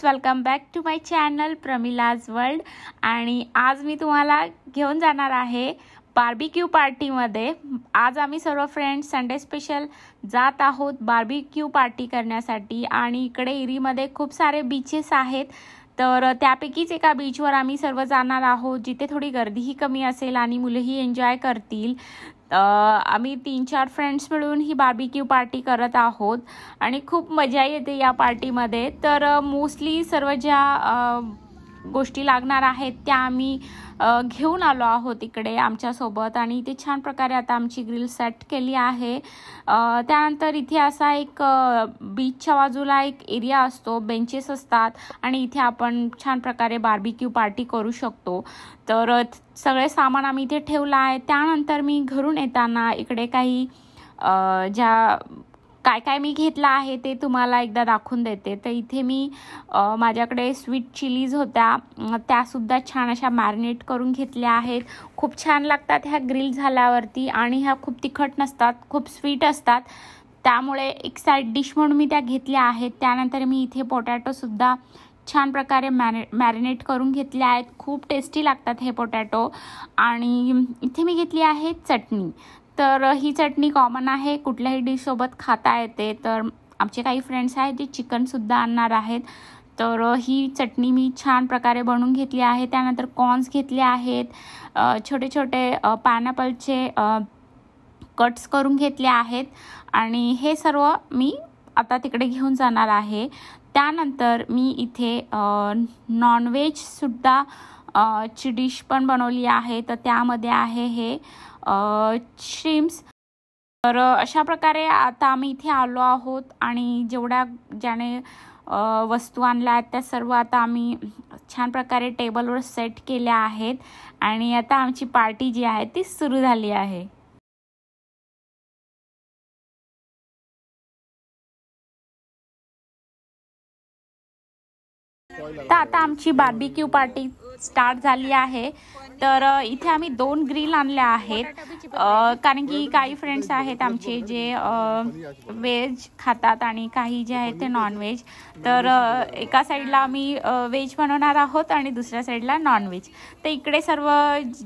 friends welcome back to my channel Pramila's world आणि आज मी तुम्हाला घेऊन जाणार आहे बार्बिक्यू पार्टीमध्ये आज आम्ही सर्व फ्रेंड्स संडे स्पेशल जात आहोत बार्बिक्यू पार्टी करण्यासाठी आणि इकडे इरीमध्ये खूप सारे बीचेस आहेत तर त्यापैकीच एका बीचवर आम्ही सर्व जाणार आहोत जिथे थोडी गर्दीही कमी असेल आणि मुलंही एन्जॉय करतील आम्ही तीन चार फ्रेंड्स मिळून ही क्यू पार्टी करत आहोत आणि खूप मजा येते या पार्टीमध्ये तर मोस्टली सर्व ज्या गोष्टी लागणार आहेत त्या आम्ही घेऊन आलो आहोत इकडे आमच्यासोबत आणि इथे छान प्रकारे आता आमची ग्रिल सेट केली आहे त्यानंतर इथे असा एक बीचच्या बाजूला एक एरिया असतो बेंचेस असतात आणि इथे आपण छान प्रकारे बार्बिक्यू पार्टी करू शकतो तर सगळे सामान आम्ही इथे ठेवलं आहे त्यानंतर मी घरून येताना इकडे काही ज्या काय काय मी घेतलं आहे ते तुम्हाला एकदा दाखवून देते तर इथे मी माझ्याकडे स्वीट चिलीज होत्या त्यासुद्धा छान अशा मॅरिनेट करून घेतल्या आहेत खूप छान लागतात ह्या ग्रिल झाल्यावरती आणि ह्या खूप तिखट नसतात खूप स्वीट असतात त्यामुळे एक साईड डिश म्हणून मी त्या घेतल्या आहेत त्यानंतर मी इथे पोटॅटोसुद्धा छान प्रकारे मॅने मॅरिनेट करून घेतले आहेत खूप टेस्टी लागतात हे पोटॅटो आणि इथे मी घेतली आहे चटणी तर ही चटणी कॉमन आहे कुठल्याही डिशसोबत खाता येते तर आमचे काही फ्रेंड्स आहेत जे चिकनसुद्धा आणणार आहेत तर ही चटणी मी छान प्रकारे बनवून घेतली आहे त्यानंतर कॉर्न्स घेतले आहेत छोटे छोटे पायनॅपलचे कट्स करून घेतले आहेत आणि हे सर्व मी आता तिकडे घेऊन जाणार आहे त्यानंतर मी इथे नॉनव्हेजसुद्धा ची डिश पण बनवली आहे तर त्यामध्ये आहे हे श्रीम्स तर अशा प्रकारे आता आम्ही इथे आलो आहोत आणि जेवढ्या ज्याने वस्तू आणल्या आहेत त्या सर्व आता आम्ही छान प्रकारे टेबलवर सेट केल्या आहेत आणि आता आमची पार्टी जी आहे ती सुरू झाली आहे तर आता आमची बार्बिक्यू पार्टी स्टार्ट झाली आहे तर इथे आम्ही दोन ग्रिल आणले आहेत कारण की काही फ्रेंड्स आहेत आमचे जे व्हेज खातात आणि काही जे आहेत ते नॉनव्हेज तर एका साईडला आम्ही व्हेज बनवणार आहोत आणि दुसऱ्या साईडला नॉनव्हेज तर इकडे सर्व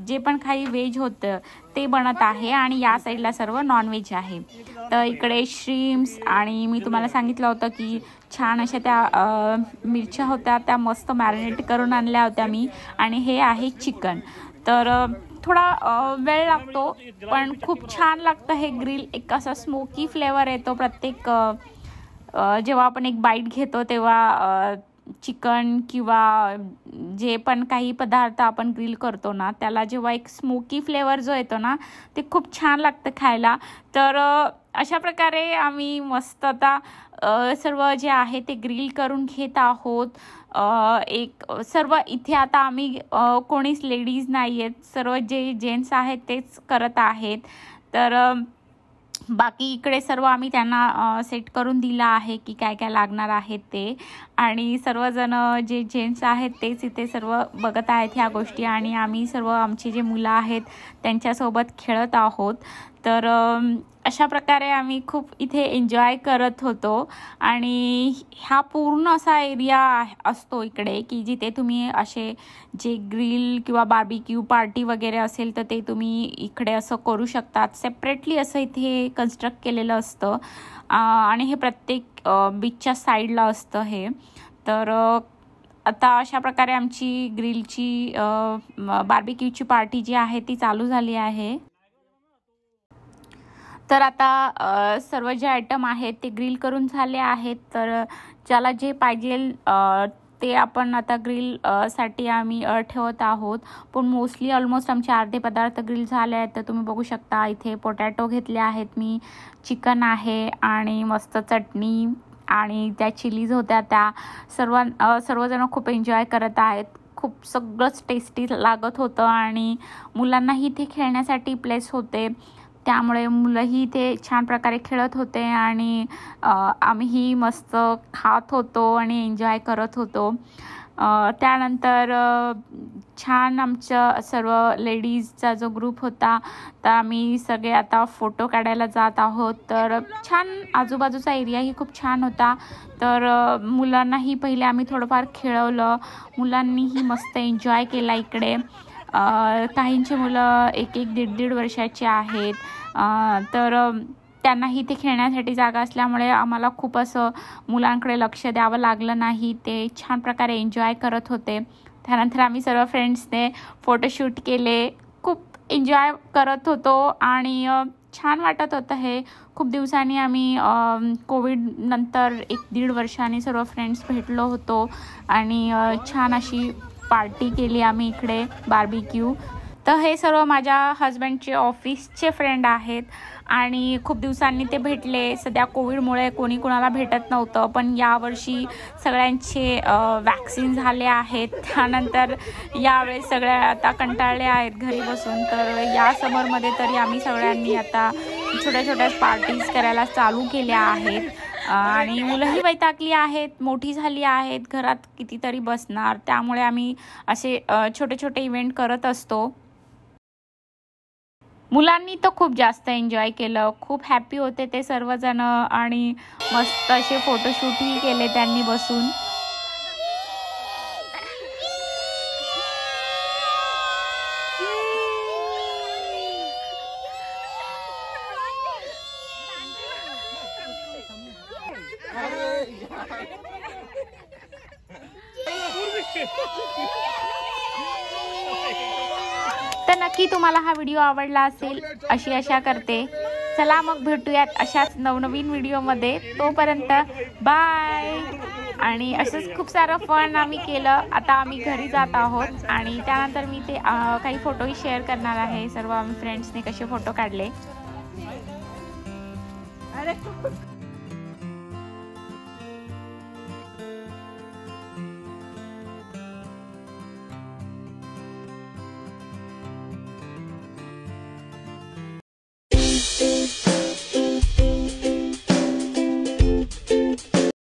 जे पण काही व्हेज होतं ते बनत आहे आणि या साईडला सर्व नॉनव्हेज आहे तर इकडे श्रीम्स आणि मी तुम्हाला सांगितलं होतं की छान अशा त्या मिरच्या होत्या त्या मस्त मॅरिनेट करून आणल्या होत्या मी आणि हे आहे चिकन तर थोडा वेळ लागतो पण खूप छान लागतं हे ग्रिल एक असा स्मोकी फ्लेवर येतो प्रत्येक जेव्हा आपण एक बाईट घेतो तेव्हा चिकन किंवा जे पण काही पदार्थ आपण ग्रिल करतो ना त्याला जेव्हा एक स्मोकी फ्लेवर जो येतो ना ते खूप छान लागतं खायला तर अशा प्रकारे आम्ही मस्त आता सर्व जे आहे ते ग्रिल करून घेत आहोत एक सर्व इथे आता आम्ही कोणीच लेडीज नाही आहेत सर्व जे जेंट्स आहेत तेच करत आहेत तर बाकी इकडे सर्व आम्ही त्यांना सेट करून दिला आहे की काय काय लागणार आहे ते आणि सर्वजण जे जेंट्स आहेत तेच इथे सर्व बघत आहेत ह्या गोष्टी आणि आम्ही सर्व आमची जे मुलं आहेत त्यांच्यासोबत खेळत आहोत तर अशा प्रकारे आम्ही खूप इथे एन्जॉय करत होतो आणि हा पूर्ण असा एरिया असतो इकडे की जिथे तुम्ही असे जे ग्रिल किंवा बार्बिक्यू पार्टी वगैरे असेल तर ते तुम्ही इकडे असं करू शकतात सेपरेटली असं इथे कन्स्ट्रक्ट केलेलं असतं आणि हे प्रत्येक बीचच्या साईडला असतं हे तर आता अशा प्रकारे आमची ग्रिलची बार्बिक्यूची पार्टी जी आहे ती चालू झाली आहे तर आता सर्व जे आयटम आहेत ते ग्रिल करून झाले आहेत तर ज्याला जे पाहिजे ते आपण आता ग्रिल साठी आम्ही ठेवत आहोत पण मोस्टली ऑलमोस्ट आमचे अर्धे पदार्थ ग्रिल झाले आहेत तर तुम्ही बघू शकता इथे पोटॅटो घेतले आहेत मी चिकन आहे आणि मस्त चटणी आणि त्या चिलीज होत्या त्या सर्व सर्वजण खूप एन्जॉय करत आहेत खूप सगळंच टेस्टी लागत होतं आणि मुलांनाही इथे खेळण्यासाठी प्लेस होते त्यामुळे मुलंही ते छान प्रकारे खेळत होते आणि आम्हीही मस्त खात होतो आणि एन्जॉय करत होतो त्यानंतर छान आमचं सर्व लेडीजचा जो ग्रुप होता तर आम्ही सगळे आता फोटो काढायला जात आहोत तर छान आजूबाजूचा एरियाही खूप छान होता तर मुलांनाही पहिले आम्ही थोडंफार खेळवलं मुलांनीही मस्त एन्जॉय केला इकडे काहींची मुलं एक एक दीड दीड वर्षाची आहेत तर त्यांना ते खेळण्यासाठी जागा असल्यामुळे आम्हाला खूप असं मुलांकडे लक्ष द्यावं लागलं नाही ते छान प्रकारे एन्जॉय करत होते त्यानंतर आम्ही सर्व फ्रेंड्सने फोटोशूट केले खूप एन्जॉय करत होतो आणि छान वाटत होतं हे खूप दिवसांनी आम्ही कोविडनंतर एक दीड वर्षाने सर्व फ्रेंड्स भेटलो होतो आणि छान अशी पार्टी केली आम्ही इकडे बार्बिक्यू तर हे सर्व माझ्या हजबंडचे ऑफिसचे फ्रेंड आहेत आणि खूप दिवसांनी ते भेटले सध्या कोविडमुळे कोणी कोणाला भेटत नव्हतं पण यावर्षी सगळ्यांचे वॅक्सिन झाले आहेत त्यानंतर यावेळेस सगळ्या आता कंटाळले आहेत घरी बसून तर या समरमध्ये तरी आम्ही सगळ्यांनी आता छोट्या छोट्या पार्टीज करायला चालू केल्या आहेत आणि मुलंही वैतागली आहेत मोठी झाली आहेत घरात कितीतरी बसणार त्यामुळे आम्ही असे छोटे छोटे इव्हेंट करत असतो मुलांनी तर खूप जास्त एन्जॉय केलं खूप हॅपी होते ते सर्वजण आणि मस्त असे फोटोशूटही केले त्यांनी बसून तर नक्की तुम्हाला हा व्हिडिओ आवडला असेल अशी आशा करते चला मग भेटूयात अशाच नवनवीन व्हिडिओमध्ये तोपर्यंत बाय आणि असंच खूप सारं फन आम्ही केलं आता आम्ही घरी जात आहोत आणि त्यानंतर मी ते काही फोटोही शेअर करणार आहे सर्व आम्ही फ्रेंड्सने कसे फोटो काढले